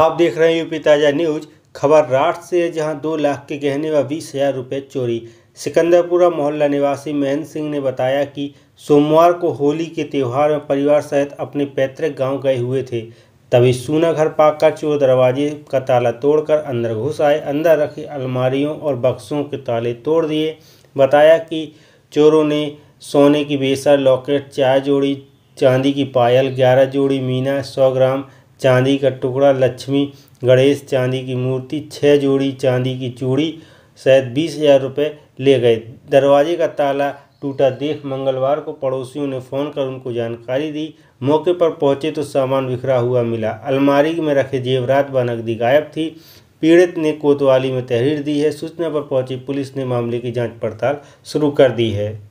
आप देख रहे हैं यूपी ताज़ा न्यूज खबर राठ से जहां दो लाख के गहने व बीस हजार रुपये चोरी सिकंदरपुरा मोहल्ला निवासी महेंद्र सिंह ने बताया कि सोमवार को होली के त्यौहार में परिवार सहित अपने पैतृक गांव गए हुए थे तभी सूना घर पाकर चोर दरवाजे का ताला तोड़कर अंदर घुस आए अंदर रखी अलमारियों और बक्सों के ताले तोड़ दिए बताया कि चोरों ने सोने की बेसर लॉकेट चार जोड़ी चांदी की पायल ग्यारह जोड़ी मीना सौ ग्राम चांदी का टुकड़ा लक्ष्मी गणेश चांदी की मूर्ति छः जोड़ी चांदी की चूड़ी शायद बीस हजार रुपये ले गए दरवाजे का ताला टूटा देख मंगलवार को पड़ोसियों ने फ़ोन कर उनको जानकारी दी मौके पर पहुंचे तो सामान बिखरा हुआ मिला अलमारी में रखे जेवरात व नकदी गायब थी पीड़ित ने कोतवाली में तहरीर दी है सूचना पर पहुंची पुलिस ने मामले की जांच पड़ताल शुरू कर दी है